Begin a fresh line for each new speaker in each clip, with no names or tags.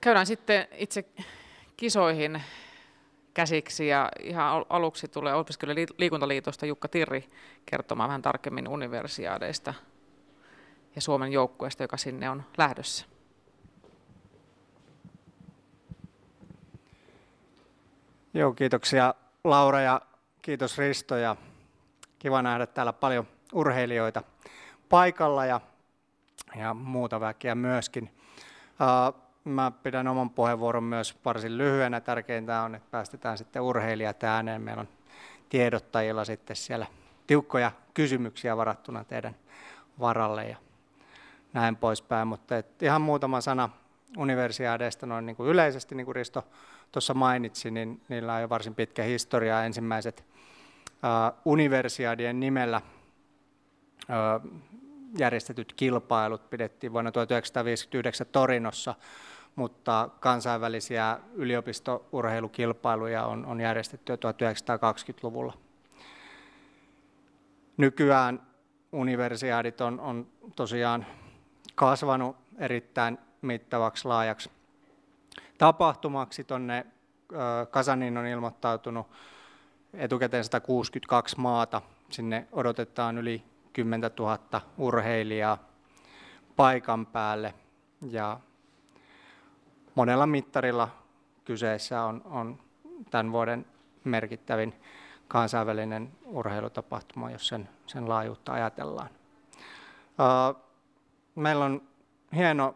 käydään sitten itse kisoihin käsiksi ja ihan aluksi tulee opiskelijan liikuntaliitosta Jukka Tirri kertomaan vähän tarkemmin universiaadeista ja Suomen joukkueesta, joka sinne on lähdössä. Joo, kiitoksia Laura ja kiitos Risto ja kiva nähdä täällä paljon urheilijoita paikalla ja, ja muuta väkeä myöskin mä pidän oman puheenvuoron myös varsin lyhyenä. Tärkeintä on, että päästetään sitten urheilijat ääneen. Meillä on tiedottajilla sitten siellä tiukkoja kysymyksiä varattuna teidän varalle ja näin poispäin. Mutta et ihan muutama sana universiaadeista noin niin kuin yleisesti, niin kuin Risto tuossa mainitsi, niin niillä on jo varsin pitkä historia. Ensimmäiset universiaadien nimellä järjestetyt kilpailut pidettiin vuonna 1959 Torinossa, mutta kansainvälisiä yliopistourheilukilpailuja on, on järjestetty jo 1920-luvulla. Nykyään universiaadit on, on tosiaan kasvanut erittäin mittavaksi laajaksi tapahtumaksi. Tuonne Kasanin on ilmoittautunut etukäteen 162 maata. Sinne odotetaan yli 10 000 urheilijaa paikan päälle ja monella mittarilla kyseessä on, on tämän vuoden merkittävin kansainvälinen urheilutapahtuma, jos sen, sen laajuutta ajatellaan. Meillä on hieno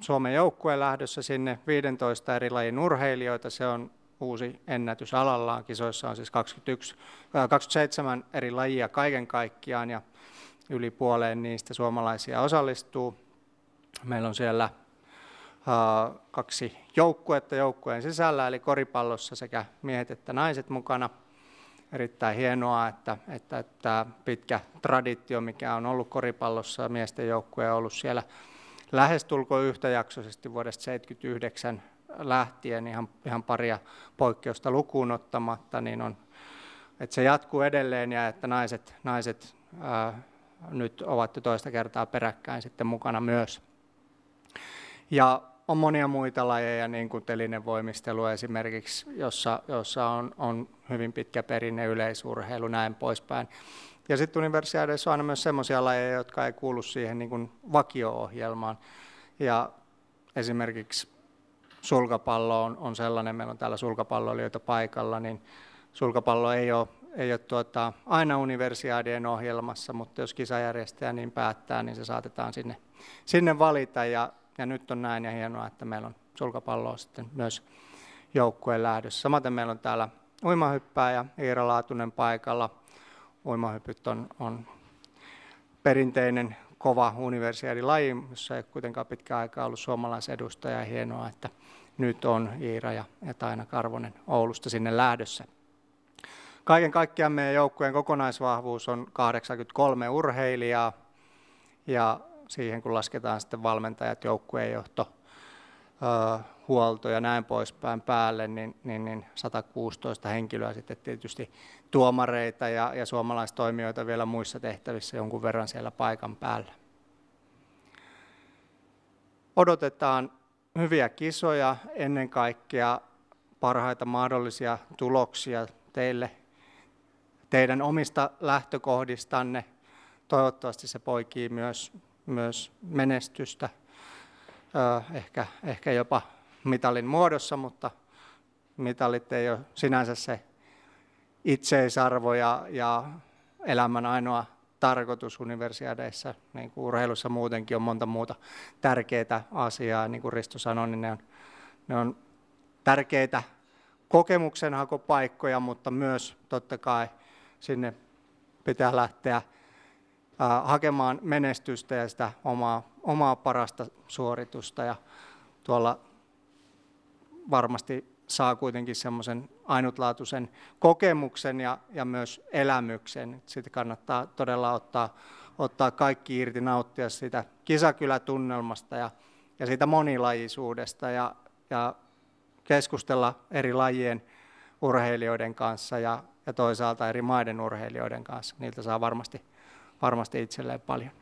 Suomen joukkue lähdössä sinne, 15 eri lajin urheilijoita. Se on uusi ennätys alallaan. Kisoissa on siis 21, 27 äh, eri lajia kaiken kaikkiaan ja yli puoleen niistä suomalaisia osallistuu. Meillä on siellä äh, kaksi joukkuetta joukkueen sisällä, eli koripallossa sekä miehet että naiset mukana. Erittäin hienoa, että, että, että pitkä traditio, mikä on ollut koripallossa, miesten joukkue on ollut siellä lähestulkoon yhtäjaksoisesti vuodesta 1979 lähtien ihan, ihan paria poikkeusta lukuun ottamatta, niin on, että se jatkuu edelleen ja että naiset, naiset ää, nyt ovat jo toista kertaa peräkkäin sitten mukana myös. Ja on monia muita lajeja, niin kuin telinevoimistelu esimerkiksi, jossa, jossa on, on hyvin pitkä perinne yleisurheilu, näin poispäin. Ja sitten universiaadeissa on aina myös sellaisia lajeja, jotka ei kuulu siihen niin kuin vakio-ohjelmaan. Ja esimerkiksi sulkapallo on, on sellainen, meillä on täällä sulkapalloilijoita paikalla, niin sulkapallo ei ole, ei ole tuota, aina universiaadien ohjelmassa, mutta jos kisajärjestäjä niin päättää, niin se saatetaan sinne, sinne valita. Ja, ja nyt on näin ja hienoa, että meillä on sulkapalloa sitten myös joukkueen lähdössä. Samaten meillä on täällä ja Iira Laatunen paikalla. Uimahypyt on, on perinteinen kova laji, jossa ei kuitenkaan pitkään aikaa ollut suomalaisedustaja. Hienoa, että nyt on Iira ja, Taina Karvonen Oulusta sinne lähdössä. Kaiken kaikkiaan meidän joukkueen kokonaisvahvuus on 83 urheilijaa ja siihen kun lasketaan sitten valmentajat, joukkueen johto, huolto ja näin poispäin päälle, niin, niin, niin 116 henkilöä sitten tietysti tuomareita ja, ja suomalaistoimijoita vielä muissa tehtävissä jonkun verran siellä paikan päällä. Odotetaan hyviä kisoja, ennen kaikkea parhaita mahdollisia tuloksia teille, teidän omista lähtökohdistanne. Toivottavasti se poikii myös, myös menestystä, ehkä, ehkä jopa mitalin muodossa, mutta mitalit ei ole sinänsä se itseisarvo ja, ja elämän ainoa tarkoitus universiadeissa, niin kuin urheilussa muutenkin on monta muuta tärkeää asiaa, niin kuin Risto sanoi, niin ne on, ne on tärkeitä kokemuksen hakopaikkoja, mutta myös totta kai sinne pitää lähteä ää, hakemaan menestystä ja sitä omaa, omaa parasta suoritusta. Ja tuolla varmasti saa kuitenkin semmoisen ainutlaatuisen kokemuksen ja, ja myös elämyksen. Sitten kannattaa todella ottaa, ottaa kaikki irti, nauttia siitä kisakylätunnelmasta ja, ja siitä monilajisuudesta ja, ja keskustella eri lajien urheilijoiden kanssa ja, ja toisaalta eri maiden urheilijoiden kanssa. Niiltä saa varmasti, varmasti itselleen paljon.